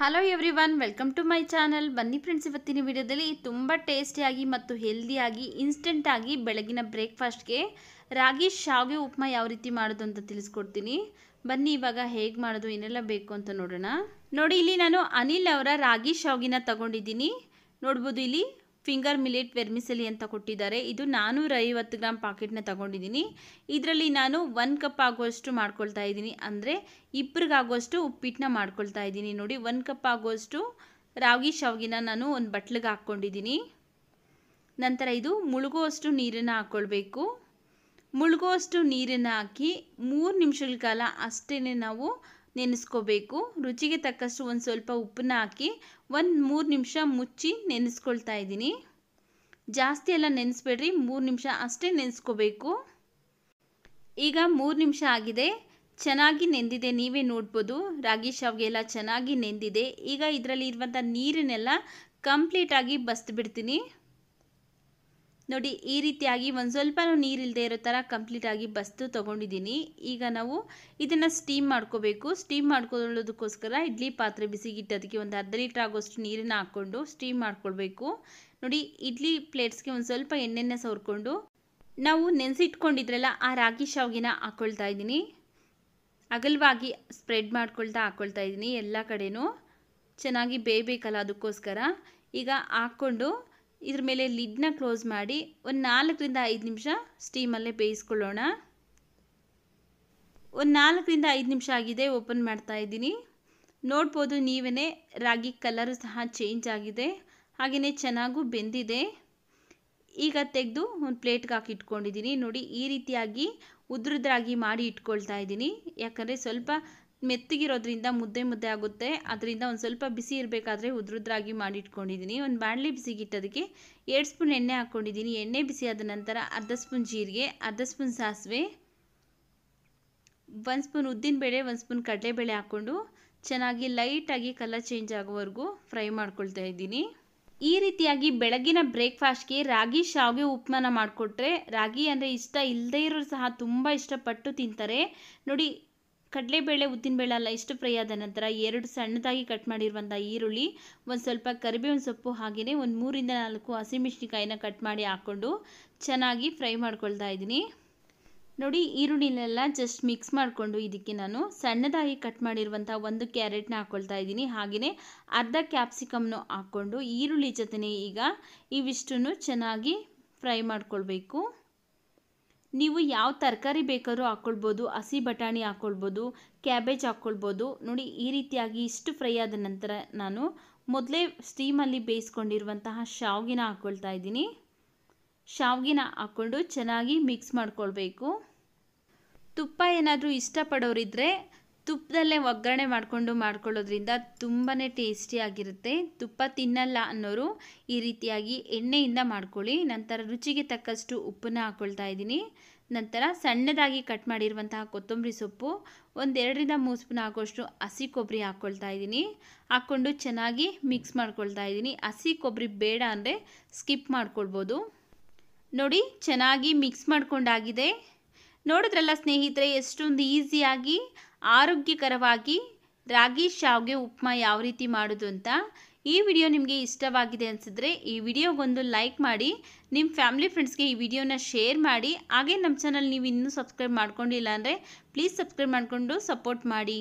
hello everyone welcome to my channel ಬನ್ನಿ friends ಇವತ್ತಿನ ವಿಡಿಯೋದಲ್ಲಿ ತುಂಬ ಟೇಸ್ಟಿಯಾಗಿ ಮತ್ತು ಹೆಲ್ದಿಯಾಗಿ ಇನ್ಸ್ಟೆಂಟಾಗಿ ಬೆಳಗಿನ ಬ್ರೇಕ್ಫಾಸ್ಟ್ಗೆ ರಾಗಿ ಶಾವಿಗೆ ಉಪ್ಮಾ ಯಾವ ರೀತಿ ಮಾಡೋದು ಅಂತ ತಿಳಿಸ್ಕೊಡ್ತೀನಿ ಬನ್ನಿ ಇವಾಗ ಹೇಗೆ ಮಾಡೋದು ಏನೆಲ್ಲ ಬೇಕು ಅಂತ ನೋಡೋಣ ನೋಡಿ ಇಲ್ಲಿ ನಾನು ಅನಿಲ್ ಅವರ ರಾಗಿ ಶಾವಿಗೆನ ತಗೊಂಡಿದ್ದೀನಿ ನೋಡ್ಬೋದು ಇಲ್ಲಿ ಫಿಂಗರ್ ಮಿಲೆಟ್ ವೆರ್ಮಿಸಲಿ ಅಂತ ಕೊಟ್ಟಿದ್ದಾರೆ ಇದು ಐವತ್ತು ಗ್ರಾಮ್ ಪಾಕೆಟ್ನ ತಗೊಂಡಿದ್ದೀನಿ ಇದರಲ್ಲಿ ನಾನು ಒಂದು ಕಪ್ ಆಗುವಷ್ಟು ಮಾಡ್ಕೊಳ್ತಾ ಇದ್ದೀನಿ ಅಂದರೆ ಇಬ್ಬರಿಗಾಗುವಷ್ಟು ಉಪ್ಪಿಟ್ಟನ್ನ ಮಾಡ್ಕೊಳ್ತಾ ಇದ್ದೀನಿ ನೋಡಿ ಒಂದು ಕಪ್ ಆಗುವಷ್ಟು ರಾಗಿ ಶಾವಿಗೆನ ನಾನು ಒಂದು ಬಟ್ಲಿಗೆ ಹಾಕ್ಕೊಂಡಿದ್ದೀನಿ ನಂತರ ಇದು ಮುಳುಗುವಷ್ಟು ನೀರನ್ನು ಹಾಕ್ಕೊಳ್ಬೇಕು ಮುಳುಗುವಷ್ಟು ನೀರನ್ನು ಹಾಕಿ ಮೂರು ನಿಮಿಷಗಳ ಕಾಲ ಅಷ್ಟೇ ನಾವು ನೆನೆಸ್ಕೋಬೇಕು ರುಚಿಗೆ ತಕ್ಕಷ್ಟು ಒಂದು ಸ್ವಲ್ಪ ಉಪ್ಪನ್ನ ಹಾಕಿ ಒಂದು ಮೂರು ನಿಮಿಷ ಮುಚ್ಚಿ ನೆನೆಸ್ಕೊಳ್ತಾ ಇದ್ದೀನಿ ಜಾಸ್ತಿ ಎಲ್ಲ ನೆನೆಸ್ಬೇಡ್ರಿ ಮೂರು ನಿಮಿಷ ಅಷ್ಟೇ ನೆನೆಸ್ಕೋಬೇಕು ಈಗ ಮೂರು ನಿಮಿಷ ಆಗಿದೆ ಚೆನ್ನಾಗಿ ನೆಂದಿದೆ ನೀವೇ ನೋಡ್ಬೋದು ರಾಗಿ ಶಾವಿಗೆ ಎಲ್ಲ ಚೆನ್ನಾಗಿ ನೆಂದಿದೆ ಈಗ ಇದರಲ್ಲಿ ಇರುವಂಥ ನೀರನ್ನೆಲ್ಲ ಕಂಪ್ಲೀಟಾಗಿ ಬಸ್ದು ಬಿಡ್ತೀನಿ ನೋಡಿ ಈ ರೀತಿಯಾಗಿ ಒಂದು ಸ್ವಲ್ಪ ನೀರಿಲ್ಲದೆ ಇರೋ ಥರ ಕಂಪ್ಲೀಟಾಗಿ ಬಸ್ದು ತೊಗೊಂಡಿದ್ದೀನಿ ಈಗ ನಾವು ಇದನ್ನು ಸ್ಟೀಮ್ ಮಾಡ್ಕೋಬೇಕು ಸ್ಟೀಮ್ ಮಾಡ್ಕೊಳ್ಳೋದಕ್ಕೋಸ್ಕರ ಇಡ್ಲಿ ಪಾತ್ರೆ ಬಿಸಿಗಿಟ್ಟೋದಕ್ಕೆ ಒಂದು ಅರ್ಧ ಲೀಟ್ರ್ ಆಗೋಷ್ಟು ನೀರನ್ನು ಹಾಕ್ಕೊಂಡು ಸ್ಟೀಮ್ ಮಾಡ್ಕೊಳ್ಬೇಕು ನೋಡಿ ಇಡ್ಲಿ ಪ್ಲೇಟ್ಸ್ಗೆ ಒಂದು ಸ್ವಲ್ಪ ಎಣ್ಣೆನ ಸವರ್ಕೊಂಡು ನಾವು ನೆನೆಸಿಟ್ಕೊಂಡಿದ್ರಲ್ಲ ಆ ರಾಗಿ ಶಾವಿಗೆನ ಹಾಕ್ಕೊಳ್ತಾ ಇದ್ದೀನಿ ಅಗಲವಾಗಿ ಸ್ಪ್ರೆಡ್ ಮಾಡ್ಕೊಳ್ತಾ ಹಾಕ್ಕೊಳ್ತಾ ಇದ್ದೀನಿ ಎಲ್ಲ ಕಡೆಯೂ ಚೆನ್ನಾಗಿ ಬೇಯಬೇಕಲ್ಲ ಅದಕ್ಕೋಸ್ಕರ ಈಗ ಹಾಕ್ಕೊಂಡು ಇದ್ರ ಮೇಲೆ ಲಿಡ್ನ ಕ್ಲೋಸ್ ಮಾಡಿ ಒಂದು ನಾಲ್ಕರಿಂದ ಐದು ನಿಮಿಷ ಸ್ಟೀಮಲ್ಲೇ ಬೇಯಿಸ್ಕೊಳ್ಳೋಣ ಒಂದು ನಾಲ್ಕರಿಂದ ಐದು ನಿಮಿಷ ಆಗಿದೆ ಓಪನ್ ಮಾಡ್ತಾ ಇದ್ದೀನಿ ನೋಡ್ಬೋದು ನೀವೇ ರಾಗಿ ಕಲರ್ ಸಹ ಚೇಂಜ್ ಆಗಿದೆ ಹಾಗೆಯೇ ಚೆನ್ನಾಗೂ ಬೆಂದಿದೆ ಈಗ ತೆಗೆದು ಒಂದು ಪ್ಲೇಟ್ಗೆ ಹಾಕಿ ಇಟ್ಕೊಂಡಿದ್ದೀನಿ ನೋಡಿ ಈ ರೀತಿಯಾಗಿ ಉದ್ರದ್ರಾಗಿ ಮಾಡಿ ಇಟ್ಕೊಳ್ತಾ ಇದ್ದೀನಿ ಯಾಕಂದರೆ ಸ್ವಲ್ಪ ಮೆತ್ತಗಿರೋದ್ರಿಂದ ಮುದ್ದೆ ಮುದ್ದೆ ಆಗುತ್ತೆ ಅದರಿಂದ ಒಂದು ಸ್ವಲ್ಪ ಬಿಸಿ ಇರಬೇಕಾದ್ರೆ ಉದ್ರುದ್ರಾಗಿ ಮಾಡಿಟ್ಕೊಂಡಿದ್ದೀನಿ ಒಂದು ಬಾಣಲಿ ಬಿಸಿಗಿಟ್ಟೋದಕ್ಕೆ ಎರಡು ಸ್ಪೂನ್ ಎಣ್ಣೆ ಹಾಕ್ಕೊಂಡಿದ್ದೀನಿ ಎಣ್ಣೆ ಬಿಸಿ ಆದ ನಂತರ ಅರ್ಧ ಸ್ಪೂನ್ ಜೀರಿಗೆ ಅರ್ಧ ಸ್ಪೂನ್ ಸಾಸಿವೆ ಒಂದು ಸ್ಪೂನ್ ಉದ್ದಿನಬೇಳೆ ಒಂದು ಸ್ಪೂನ್ ಕಡಲೆಬೇಳೆ ಹಾಕ್ಕೊಂಡು ಚೆನ್ನಾಗಿ ಲೈಟಾಗಿ ಕಲರ್ ಚೇಂಜ್ ಆಗೋವರೆಗೂ ಫ್ರೈ ಮಾಡ್ಕೊಳ್ತಾ ಇದ್ದೀನಿ ಈ ರೀತಿಯಾಗಿ ಬೆಳಗಿನ ಬ್ರೇಕ್ಫಾಸ್ಟ್ಗೆ ರಾಗಿ ಶಾವಿಗೆ ಉಪ್ಮಾನ ಮಾಡಿಕೊಟ್ರೆ ರಾಗಿ ಅಂದರೆ ಇಷ್ಟ ಇಲ್ಲದೇ ಇರೋರು ಸಹ ತುಂಬ ಇಷ್ಟಪಟ್ಟು ತಿಂತಾರೆ ನೋಡಿ ಕಡಲೆಬೇಳೆ ಬೇಳೆ ಅಲ್ಲ ಇಷ್ಟು ಫ್ರೈ ಆದ ನಂತರ ಎರಡು ಸಣ್ಣದಾಗಿ ಕಟ್ ಮಾಡಿರುವಂಥ ಈರುಳ್ಳಿ ಒಂದು ಸ್ವಲ್ಪ ಕರಿಬೇವಿನ ಸೊಪ್ಪು ಹಾಗೆಯೇ ಒಂದು ಮೂರಿಂದ ನಾಲ್ಕು ಹಸಿಮೆಣ್ಸಿನ್ಕಾಯಿನ ಕಟ್ ಮಾಡಿ ಹಾಕ್ಕೊಂಡು ಚೆನ್ನಾಗಿ ಫ್ರೈ ಮಾಡ್ಕೊಳ್ತಾ ಇದ್ದೀನಿ ನೋಡಿ ಈರುಳ್ಳಿನೆಲ್ಲ ಜಸ್ಟ್ ಮಿಕ್ಸ್ ಮಾಡಿಕೊಂಡು ಇದಕ್ಕೆ ನಾನು ಸಣ್ಣದಾಗಿ ಕಟ್ ಮಾಡಿರುವಂಥ ಒಂದು ಕ್ಯಾರೆಟ್ನ ಹಾಕ್ಕೊಳ್ತಾ ಇದ್ದೀನಿ ಹಾಗೆಯೇ ಅರ್ಧ ಕ್ಯಾಪ್ಸಿಕಮ್ನು ಹಾಕ್ಕೊಂಡು ಈರುಳ್ಳಿ ಜೊತೆನೇ ಈಗ ಇವಿಷ್ಟು ಚೆನ್ನಾಗಿ ಫ್ರೈ ಮಾಡ್ಕೊಳ್ಬೇಕು ನೀವು ಯಾವ ತರಕಾರಿ ಬೇಕಾದ್ರೂ ಹಾಕ್ಕೊಳ್ಬೋದು ಹಸಿ ಬಟಾಣಿ ಹಾಕ್ಕೊಳ್ಬೋದು ಕ್ಯಾಬೇಜ್ ಹಾಕ್ಕೊಳ್ಬೋದು ನೋಡಿ ಈ ರೀತಿಯಾಗಿ ಇಷ್ಟು ಫ್ರೈ ಆದ ನಂತರ ನಾನು ಮೊದಲೇ ಸ್ಟೀಮಲ್ಲಿ ಬೇಯಿಸ್ಕೊಂಡಿರುವಂತಹ ಶಾವ್ಗಿನ ಹಾಕ್ಕೊಳ್ತಾ ಇದ್ದೀನಿ ಶಾವ್ಗಿನ ಹಾಕ್ಕೊಂಡು ಚೆನ್ನಾಗಿ ಮಿಕ್ಸ್ ಮಾಡ್ಕೊಳ್ಬೇಕು ತುಪ್ಪ ಏನಾದರೂ ಇಷ್ಟಪಡೋರಿದ್ರೆ ತುಪ್ಪದಲ್ಲೇ ಒಗ್ಗರಣೆ ಮಾಡಿಕೊಂಡು ಮಾಡ್ಕೊಳ್ಳೋದ್ರಿಂದ ತುಂಬಾ ಟೇಸ್ಟಿಯಾಗಿರುತ್ತೆ ತುಪ್ಪ ತಿನ್ನಲ್ಲ ಅನ್ನೋರು ಈ ರೀತಿಯಾಗಿ ಎಣ್ಣೆಯಿಂದ ಮಾಡ್ಕೊಳ್ಳಿ ನಂತರ ರುಚಿಗೆ ತಕ್ಕಷ್ಟು ಉಪ್ಪನ್ನ ಹಾಕ್ಕೊಳ್ತಾ ಇದ್ದೀನಿ ನಂತರ ಸಣ್ಣದಾಗಿ ಕಟ್ ಮಾಡಿರುವಂತಹ ಕೊತ್ತಂಬರಿ ಸೊಪ್ಪು ಒಂದೆರಡರಿಂದ ಮೂರು ಸ್ಪೂನ್ ಹಾಕೋಷ್ಟು ಹಸಿ ಕೊಬ್ಬರಿ ಹಾಕ್ಕೊಳ್ತಾ ಇದ್ದೀನಿ ಹಾಕ್ಕೊಂಡು ಚೆನ್ನಾಗಿ ಮಿಕ್ಸ್ ಮಾಡ್ಕೊಳ್ತಾ ಇದ್ದೀನಿ ಹಸಿ ಕೊಬ್ಬರಿ ಬೇಡ ಅಂದರೆ ಸ್ಕಿಪ್ ಮಾಡ್ಕೊಳ್ಬೋದು ನೋಡಿ ಚೆನ್ನಾಗಿ ಮಿಕ್ಸ್ ಮಾಡ್ಕೊಂಡಾಗಿದೆ ನೋಡಿದ್ರಲ್ಲ ಸ್ನೇಹಿತರೆ ಎಷ್ಟೊಂದು ಈಸಿಯಾಗಿ ಆರೋಗ್ಯಕರವಾಗಿ ರಾಗಿ ಶಾವ್ಗೆ ಉಪ್ಮಾ ಯಾವ ರೀತಿ ಮಾಡೋದು ಅಂತ ಈ ವಿಡಿಯೋ ನಿಮಗೆ ಇಷ್ಟವಾಗಿದೆ ಅನಿಸಿದ್ರೆ ಈ ವಿಡಿಯೋಗೊಂದು ಲೈಕ್ ಮಾಡಿ ನಿಮ್ಮ ಫ್ಯಾಮಿಲಿ ಫ್ರೆಂಡ್ಸ್ಗೆ ಈ ವಿಡಿಯೋನ ಶೇರ್ ಮಾಡಿ ಹಾಗೆ ನಮ್ಮ ಚಾನಲ್ ನೀವು ಇನ್ನೂ ಸಬ್ಸ್ಕ್ರೈಬ್ ಮಾಡ್ಕೊಂಡಿಲ್ಲ ಅಂದರೆ ಪ್ಲೀಸ್ ಸಬ್ಸ್ಕ್ರೈಬ್ ಮಾಡಿಕೊಂಡು ಸಪೋರ್ಟ್ ಮಾಡಿ